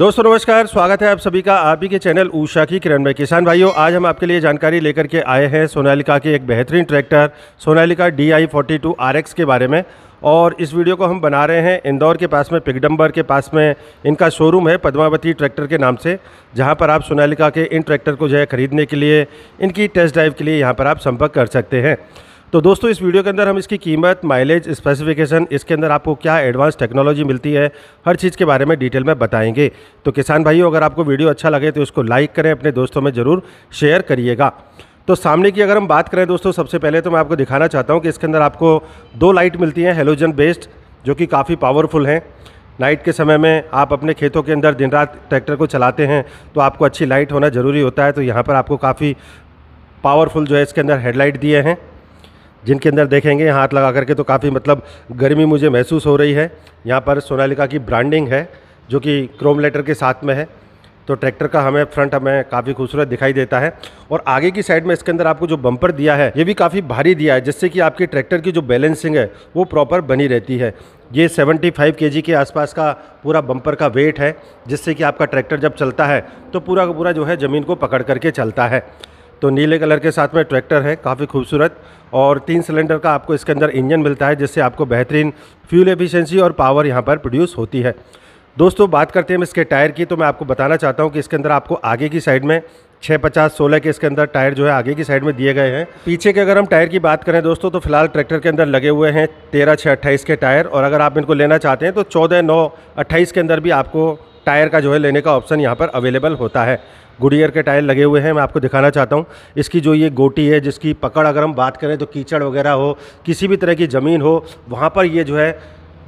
दोस्तों नमस्कार स्वागत है आप सभी का आप ही के चैनल ऊषा की किरण में किसान भाइयों आज हम आपके लिए जानकारी लेकर के आए हैं सोनालिका के एक बेहतरीन tractor Sonalika D I forty two R X के बारे में और इस वीडियो को हम बना रहे हैं इंदौर के पास में पिगडम्बर के पास में इनका शोरूम है पद्मावती ट्रैक्टर के नाम से जहाँ पर आप सोनालिका के इन ट्रैक्टर को जो है ख़रीदने के लिए इनकी टेस्ट ड्राइव के लिए यहाँ पर आप संपर्क कर सकते हैं तो दोस्तों इस वीडियो के अंदर हम इसकी कीमत माइलेज स्पेसिफिकेशन इसके अंदर आपको क्या एडवांस टेक्नोलॉजी मिलती है हर चीज़ के बारे में डिटेल में बताएंगे तो किसान भाइयों अगर आपको वीडियो अच्छा लगे तो उसको लाइक करें अपने दोस्तों में ज़रूर शेयर करिएगा तो सामने की अगर हम बात करें दोस्तों सबसे पहले तो मैं आपको दिखाना चाहता हूँ कि इसके अंदर आपको दो लाइट मिलती हैं हेलोजन बेस्ड जो कि काफ़ी पावरफुल हैं नाइट के समय में आप अपने खेतों के अंदर दिन रात ट्रैक्टर को चलाते हैं तो आपको अच्छी लाइट होना ज़रूरी होता है तो यहाँ पर आपको काफ़ी पावरफुल जो है इसके अंदर हेडलाइट दिए हैं जिनके अंदर देखेंगे हाथ लगा करके तो काफ़ी मतलब गर्मी मुझे महसूस हो रही है यहाँ पर सोनालिका की ब्रांडिंग है जो कि क्रोम लेटर के साथ में है तो ट्रैक्टर का हमें फ्रंट हमें काफ़ी खूबसूरत दिखाई देता है और आगे की साइड में इसके अंदर आपको जो बम्पर दिया है ये भी काफ़ी भारी दिया है जिससे कि आपके ट्रैक्टर की जो बैलेंसिंग है वो प्रॉपर बनी रहती है ये 75 के के आसपास का पूरा बम्पर का वेट है जिससे कि आपका ट्रैक्टर जब चलता है तो पूरा का पूरा जो है ज़मीन को पकड़ करके चलता है तो नीले कलर के साथ में ट्रैक्टर है काफ़ी खूबसूरत और तीन सिलेंडर का आपको इसके अंदर इंजन मिलता है जिससे आपको बेहतरीन फ्यूल एफिशिएंसी और पावर यहाँ पर प्रोड्यूस होती है दोस्तों बात करते हैं इसके टायर की तो मैं आपको बताना चाहता हूँ कि इसके अंदर आपको आगे की साइड में छः पचास सोलह के इसके अंदर टायर जो है आगे की साइड में दिए गए हैं पीछे के अगर हम टायर की बात करें दोस्तों तो फिलहाल ट्रैक्टर के अंदर लगे हुए हैं तेरह छः अट्ठाईस के टायर और अगर आप इनको लेना चाहते हैं तो चौदह नौ अट्ठाईस के अंदर भी आपको टायर का जो है लेने का ऑप्शन यहाँ पर अवेलेबल होता है गुडियर के टायर लगे हुए हैं मैं आपको दिखाना चाहता हूँ इसकी जो ये गोटी है जिसकी पकड़ अगर हम बात करें तो कीचड़ वगैरह हो किसी भी तरह की ज़मीन हो वहाँ पर ये जो है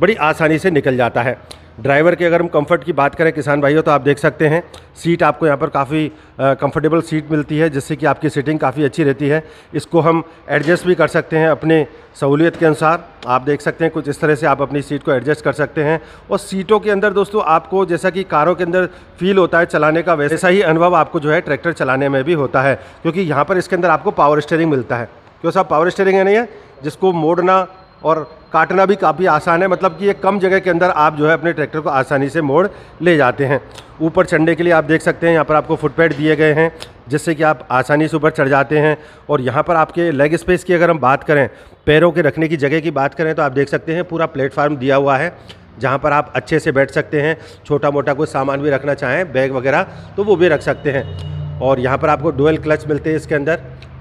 बड़ी आसानी से निकल जाता है ड्राइवर के अगर हम कंफर्ट की बात करें किसान भाइयों तो आप देख सकते हैं सीट आपको यहाँ पर काफ़ी कंफर्टेबल सीट मिलती है जिससे कि आपकी सीटिंग काफ़ी अच्छी रहती है इसको हम एडजस्ट भी कर सकते हैं अपने सहूलियत के अनुसार आप देख सकते हैं कुछ इस तरह से आप अपनी सीट को एडजस्ट कर सकते हैं और सीटों के अंदर दोस्तों आपको जैसा कि कारों के अंदर फील होता है चलाने का वैसा ही अनुभव आपको जो है ट्रैक्टर चलाने में भी होता है क्योंकि यहाँ पर इसके अंदर आपको पावर स्टेयरिंग मिलता है क्यों साहब पावर स्टेयरिंग है नहीं है जिसको मोड़ना और काटना भी काफ़ी आसान है मतलब कि ये कम जगह के अंदर आप जो है अपने ट्रैक्टर को आसानी से मोड़ ले जाते हैं ऊपर चढ़ने के लिए आप देख सकते हैं यहाँ पर आपको फुटपैड दिए गए हैं जिससे कि आप आसानी से ऊपर चढ़ जाते हैं और यहाँ पर आपके लेग स्पेस की अगर हम बात करें पैरों के रखने की जगह की बात करें तो आप देख सकते हैं पूरा प्लेटफार्म दिया हुआ है जहाँ पर आप अच्छे से बैठ सकते हैं छोटा मोटा कोई सामान भी रखना चाहें बैग वगैरह तो वो भी रख सकते हैं और यहाँ पर आपको डुअल क्लच मिलते हैं इसके अंदर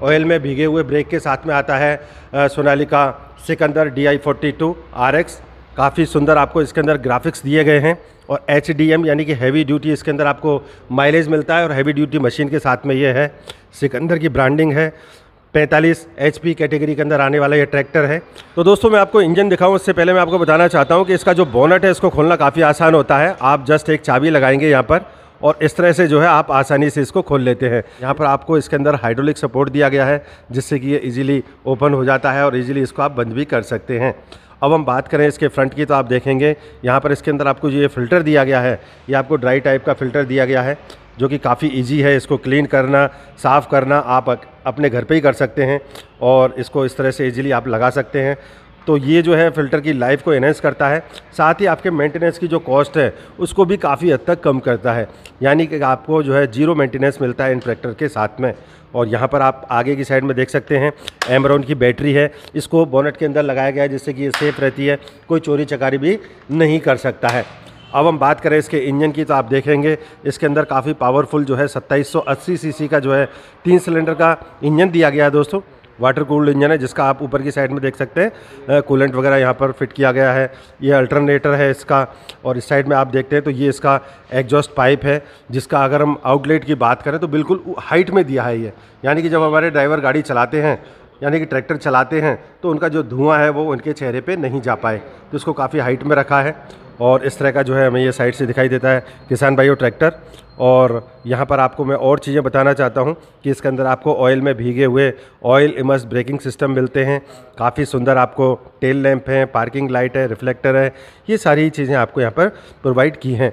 ऑयल में भीगे हुए ब्रेक के साथ में आता है Sonalika Sikander D I forty two R X काफ़ी सुंदर आपको इसके अंदर ग्राफिक्स दिए गए हैं और एच डी एम यानी कि हैवी ड्यूटी इसके अंदर आपको माइलेज मिलता है और हैवी ड्यूटी मशीन के साथ में ये है सिकंदर की ब्रांडिंग है 45 एच पी कैटेगरी के अंदर आने वाला ये ट्रैक्टर है तो दोस्तों मैं आपको इंजन दिखाऊं उससे पहले मैं आपको बताना चाहता हूं कि इसका जो बोनट है इसको खोलना काफ़ी आसान होता है आप जस्ट एक चाबी लगाएंगे यहाँ पर और इस तरह से जो है आप आसानी से इसको खोल लेते हैं यहाँ पर आपको इसके अंदर हाइड्रोलिक सपोर्ट दिया गया है जिससे कि ये इजीली ओपन हो जाता है और इजीली इसको आप बंद भी कर सकते हैं अब हम बात करें इसके फ्रंट की तो आप देखेंगे यहाँ पर इसके अंदर आपको जो ये फ़िल्टर दिया गया है ये आपको ड्राई टाइप का फ़िल्टर दिया गया है जो कि काफ़ी इजी है इसको क्लीन करना साफ़ करना आप अपने घर पे ही कर सकते हैं और इसको इस तरह से इजीली आप लगा सकते हैं तो ये जो है फ़िल्टर की लाइफ को एनहेंस करता है साथ ही आपके मेंटेनेंस की जो कॉस्ट है उसको भी काफ़ी हद तक कम करता है यानी कि आपको जो है जीरो मेंटेनेंस मिलता है इन ट्रैक्टर के साथ में और यहाँ पर आप आगे की साइड में देख सकते हैं एमराउन की बैटरी है इसको बोनेट के अंदर लगाया गया है जिससे कि ये सेफ़ रहती है कोई चोरी चकारी भी नहीं कर सकता है अब हम बात करें इसके इंजन की तो आप देखेंगे इसके अंदर काफ़ी पावरफुल जो है 2780 सीसी का जो है तीन सिलेंडर का इंजन दिया गया है दोस्तों वाटर कूल्ड इंजन है जिसका आप ऊपर की साइड में देख सकते हैं कूलेंट वगैरह यहाँ पर फिट किया गया है ये अल्टरनेटर है इसका और इस साइड में आप देखते हैं तो ये इसका एग्जॉस्ट पाइप है जिसका अगर हम आउटलेट की बात करें तो बिल्कुल हाइट में दिया है ये यानी कि जब हमारे ड्राइवर गाड़ी चलाते हैं यानी कि ट्रैक्टर चलाते हैं तो उनका जो धुआं है वो उनके चेहरे पे नहीं जा पाए तो इसको काफ़ी हाइट में रखा है और इस तरह का जो है हमें ये साइड से दिखाई देता है किसान भाइयों ट्रैक्टर और यहाँ पर आपको मैं और चीज़ें बताना चाहता हूँ कि इसके अंदर आपको ऑयल में भीगे हुए ऑयल इमर्स ब्रेकिंग सिस्टम मिलते हैं काफ़ी सुंदर आपको टेल लैंप हैं पार्किंग लाइट है रिफ्लेक्टर है ये सारी चीज़ें आपको यहाँ पर प्रोवाइड की हैं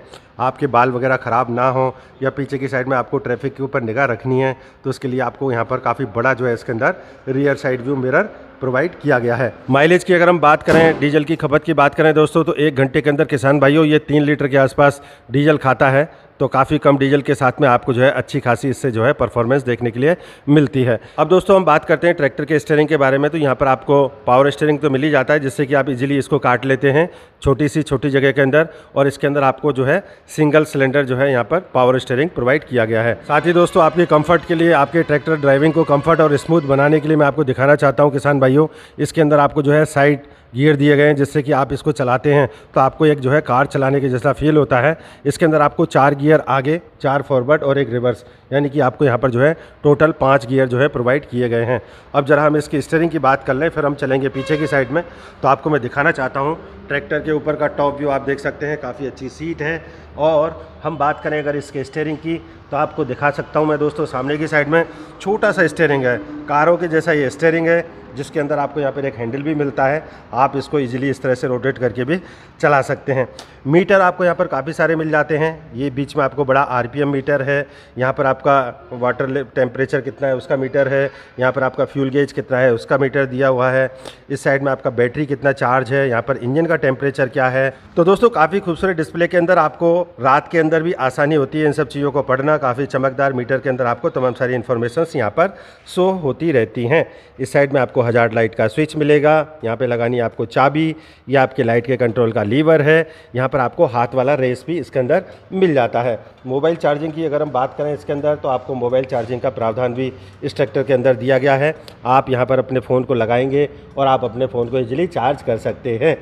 आपके बाल वगैरह ख़राब ना हो या पीछे की साइड में आपको ट्रैफिक के ऊपर निगाह रखनी है तो उसके लिए आपको यहाँ पर काफ़ी बड़ा जो है इसके अंदर rear side view mirror provide किया गया है माइलेज की अगर हम बात करें डीजल की खपत की बात करें दोस्तों तो एक घंटे के अंदर किसान भाइयों ये तीन लीटर के आसपास डीजल खाता है तो काफ़ी कम डीजल के साथ में आपको जो है अच्छी खासी इससे जो है परफॉर्मेंस देखने के लिए मिलती है अब दोस्तों हम बात करते हैं ट्रैक्टर के स्टेयरिंग के बारे में तो यहाँ पर आपको पावर स्टेयरिंग तो मिल ही जाता है जिससे कि आप इजीली इसको काट लेते हैं छोटी सी छोटी जगह के अंदर और इसके अंदर आपको जो है सिंगल सिलेंडर जो है यहाँ पर पावर स्टेयरिंग प्रोवाइड किया गया है साथ ही दोस्तों आपके कंफर्ट के लिए आपके ट्रैक्टर ड्राइविंग को कंफर्ट और स्मूथ बनाने के लिए मैं आपको दिखाना चाहता हूँ किसान भाइयों इसके अंदर आपको जो है साइड गियर दिए गए हैं जिससे कि आप इसको चलाते हैं तो आपको एक जो है कार चलाने के जैसा फील होता है इसके अंदर आपको चार गियर आगे चार फॉरवर्ड और एक रिवर्स यानी कि आपको यहाँ पर जो है टोटल पाँच गियर जो है प्रोवाइड किए गए हैं अब ज़रा हम इसकी स्टेयरिंग की बात कर लें फिर हम चलेंगे पीछे की साइड में तो आपको मैं दिखाना चाहता हूँ ट्रैक्टर के ऊपर का टॉप व्यू आप देख सकते हैं काफ़ी अच्छी सीट है और हम बात करें अगर इसके स्टेयरिंग की तो आपको दिखा सकता हूँ मैं दोस्तों सामने की साइड में छोटा सा स्टेयरिंग है कारों के जैसा ये स्टेयरिंग है जिसके अंदर आपको यहाँ पर एक हैंडल भी मिलता है आप इसको इजीली इस तरह से रोटेट करके भी चला सकते हैं मीटर आपको यहाँ पर काफ़ी सारे मिल जाते हैं ये बीच में आपको बड़ा आरपीएम मीटर है यहाँ पर आपका वाटर टेम्परेचर कितना है उसका मीटर है यहाँ पर आपका फ्यूल गेज कितना है उसका मीटर दिया हुआ है इस साइड में आपका बैटरी कितना चार्ज है यहाँ पर इंजन का टेम्परेचर क्या है तो दोस्तों काफ़ी खूबसूरत डिस्प्ले के अंदर आपको रात के अंदर भी आसानी होती है इन सब चीज़ों को पढ़ना काफ़ी चमकदार मीटर के अंदर आपको तमाम सारी इन्फॉर्मेशन यहाँ पर शो होती रहती हैं इस साइड में आपको हजार लाइट का स्विच मिलेगा यहाँ पर लगानी आपको चाबी या आपके लाइट के कंट्रोल का लीवर है यहाँ पर आपको हाथ वाला रेस भी इसके अंदर मिल जाता है मोबाइल चार्जिंग की अगर हम बात करें इसके अंदर तो आपको मोबाइल चार्जिंग का प्रावधान भी इस ट्रैक्टर के अंदर दिया गया है आप यहाँ पर अपने फ़ोन को लगाएंगे और आप अपने फ़ोन को इजीली चार्ज कर सकते हैं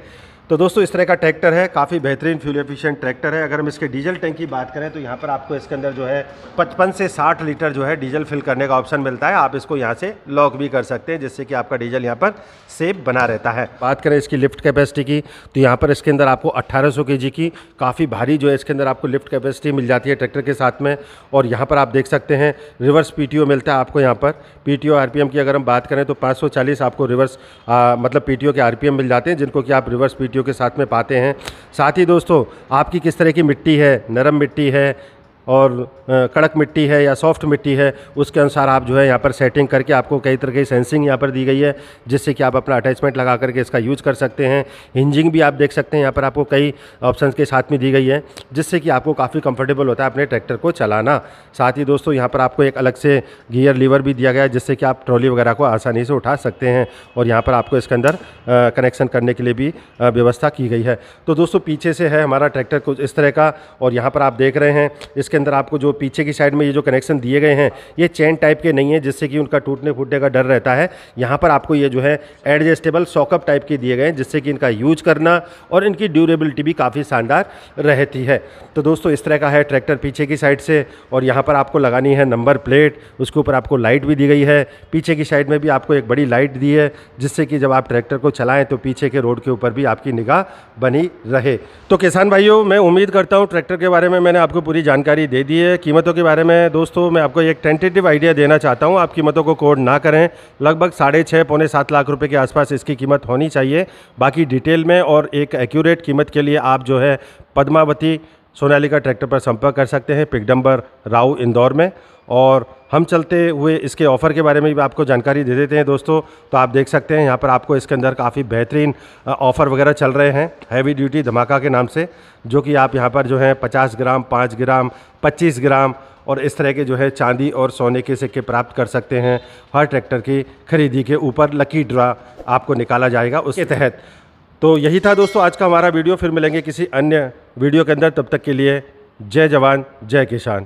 तो दोस्तों इस तरह का ट्रैक्टर है काफ़ी बेहतरीन फ्यूल एफिशिएंट ट्रैक्टर है अगर हम इसके डीजल टैंक की बात करें तो यहाँ पर आपको इसके अंदर जो है 55 से 60 लीटर जो है डीजल फिल करने का ऑप्शन मिलता है आप इसको यहाँ से लॉक भी कर सकते हैं जिससे कि आपका डीजल यहाँ पर सेफ बना रहता है बात करें इसकी लिफ्ट कैपेसिटी की तो यहाँ पर इसके अंदर आपको अट्ठारह सौ की काफ़ी भारी जो है इसके अंदर आपको लिफ्ट कैपेसिटी मिल जाती है ट्रैक्टर के साथ में और यहाँ पर आप देख सकते हैं रिवर्स पी मिलता है आपको यहाँ पर पी टी की अगर हम बात करें तो पाँच आपको रिवर्स मतलब पी के आर मिल जाते हैं जिनको कि आप रिवर्स पी साथियों के साथ में पाते हैं साथ ही दोस्तों आपकी किस तरह की मिट्टी है नरम मिट्टी है और कड़क मिट्टी है या सॉफ्ट मिट्टी है उसके अनुसार आप जो है यहाँ पर सेटिंग करके आपको कई तरह की सेंसिंग यहाँ पर दी गई है जिससे कि आप अपना अटैचमेंट लगा करके इसका यूज़ कर सकते हैं हिंजिंग भी आप देख सकते हैं यहाँ पर आपको कई ऑप्शन के साथ में दी गई है जिससे कि आपको काफ़ी कंफर्टेबल होता है अपने ट्रैक्टर को चलाना साथ ही दोस्तों यहाँ पर आपको एक अलग से गियर लीवर भी दिया गया है जिससे कि आप ट्रॉली वगैरह को आसानी से उठा सकते हैं और यहाँ पर आपको इसके अंदर कनेक्शन करने के लिए भी व्यवस्था की गई है तो दोस्तों पीछे से है हमारा ट्रैक्टर कुछ इस तरह का और यहाँ पर आप देख रहे हैं इसके इसके अंदर आपको जो पीछे की साइड में ये जो कनेक्शन दिए गए हैं ये चैन टाइप के नहीं है जिससे कि उनका टूटने फूटने का डर रहता है यहाँ पर आपको ये जो है एडजस्टेबल सॉकअप टाइप के दिए गए हैं जिससे कि इनका यूज करना और इनकी ड्यूरेबिलिटी भी काफ़ी शानदार रहती है तो दोस्तों इस तरह का है ट्रैक्टर पीछे की साइड से और यहाँ पर आपको लगानी है नंबर प्लेट उसके ऊपर आपको लाइट भी दी गई है पीछे की साइड में भी आपको एक बड़ी लाइट दी है जिससे कि जब आप ट्रैक्टर को चलाएं तो पीछे के रोड के ऊपर भी आपकी निगाह बनी रहे तो किसान भाइयों मैं उम्मीद करता हूँ ट्रैक्टर के बारे में मैंने आपको पूरी जानकारी जानकारी दे दी है कीमतों के बारे में दोस्तों मैं आपको एक टेंटेटिव आइडिया देना चाहता हूँ आप कीमतों को कोड ना करें लगभग साढ़े छः पौने सात लाख रुपए के आसपास इसकी कीमत होनी चाहिए बाकी डिटेल में और एक एक्यूरेट कीमत के लिए आप जो है पद्मावती सोनालिका ट्रैक्टर पर संपर्क कर सकते हैं पिकडम्बर राव इंदौर में और हम चलते हुए इसके ऑफ़र के बारे में भी आपको जानकारी दे देते हैं दोस्तों तो आप देख सकते हैं यहाँ पर आपको इसके अंदर काफ़ी बेहतरीन ऑफ़र वगैरह चल रहे हैं हैवी ड्यूटी धमाका के नाम से जो कि आप यहाँ पर जो है पचास ग्राम पाँच ग्राम पच्चीस ग्राम और इस तरह के जो है चांदी और सोने के सिक्के प्राप्त कर सकते हैं हर ट्रैक्टर की खरीदी के ऊपर लकी ड्रा आपको निकाला जाएगा उसके तहत तो यही था दोस्तों आज का हमारा वीडियो फिर मिलेंगे किसी अन्य वीडियो के अंदर तब तक के लिए जय जवान जय किसान